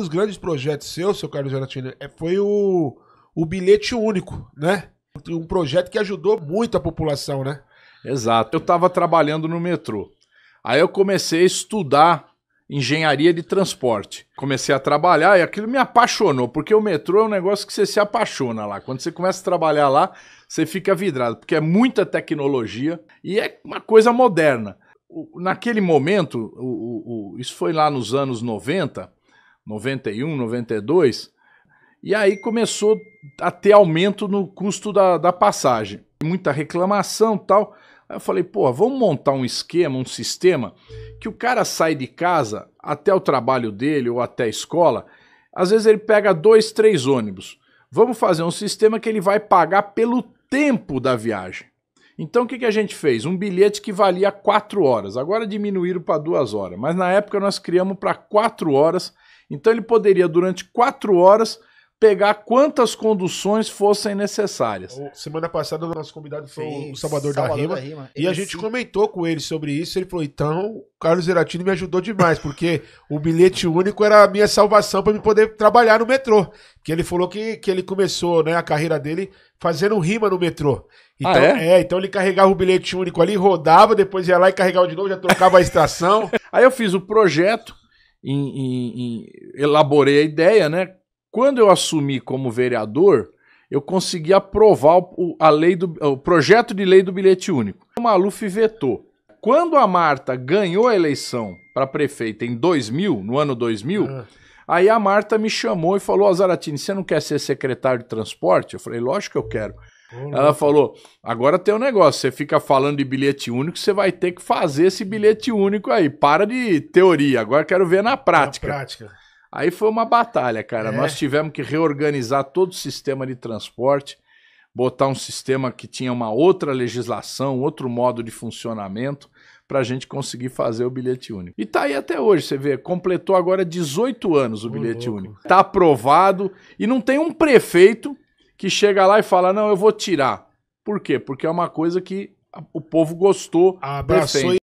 dos grandes projetos seus, seu Carlos né, é foi o, o bilhete único, né? Um projeto que ajudou muito a população, né? Exato. Eu estava trabalhando no metrô. Aí eu comecei a estudar engenharia de transporte. Comecei a trabalhar e aquilo me apaixonou, porque o metrô é um negócio que você se apaixona lá. Quando você começa a trabalhar lá, você fica vidrado, porque é muita tecnologia e é uma coisa moderna. Naquele momento, o, o, o, isso foi lá nos anos 90, 91, 92. E aí começou a ter aumento no custo da, da passagem. Muita reclamação tal. Aí eu falei, pô, vamos montar um esquema, um sistema, que o cara sai de casa até o trabalho dele ou até a escola, às vezes ele pega dois, três ônibus. Vamos fazer um sistema que ele vai pagar pelo tempo da viagem. Então o que, que a gente fez? Um bilhete que valia quatro horas. Agora diminuíram para duas horas, mas na época nós criamos para quatro horas então ele poderia, durante quatro horas, pegar quantas conduções fossem necessárias. Semana passada o nosso convidado foi Sim, o Salvador, Salvador da, Rima, da Rima. E a gente comentou com ele sobre isso. Ele falou: então, o Carlos Zeratini me ajudou demais, porque o bilhete único era a minha salvação para me poder trabalhar no metrô. Que ele falou que, que ele começou né, a carreira dele fazendo rima no metrô. Ah, então, ah, é? é? então ele carregava o bilhete único ali, rodava, depois ia lá e carregava de novo, já trocava a estação. Aí eu fiz o projeto. Em, em, em, elaborei a ideia, né? Quando eu assumi como vereador, eu consegui aprovar o, a lei do, o projeto de lei do bilhete único. O Maluf vetou. Quando a Marta ganhou a eleição para prefeita em 2000, no ano 2000, ah. aí a Marta me chamou e falou: Zaratini, você não quer ser secretário de transporte? Eu falei: Lógico que eu quero. Ela falou: agora tem um negócio, você fica falando de bilhete único, você vai ter que fazer esse bilhete único aí. Para de teoria, agora quero ver na prática. Na prática. Aí foi uma batalha, cara. É. Nós tivemos que reorganizar todo o sistema de transporte, botar um sistema que tinha uma outra legislação, outro modo de funcionamento, para a gente conseguir fazer o bilhete único. E tá aí até hoje, você vê, completou agora 18 anos o bilhete único. Tá aprovado e não tem um prefeito que chega lá e fala: não, eu vou tirar. Por quê? Porque é uma coisa que o povo gostou. Abraçou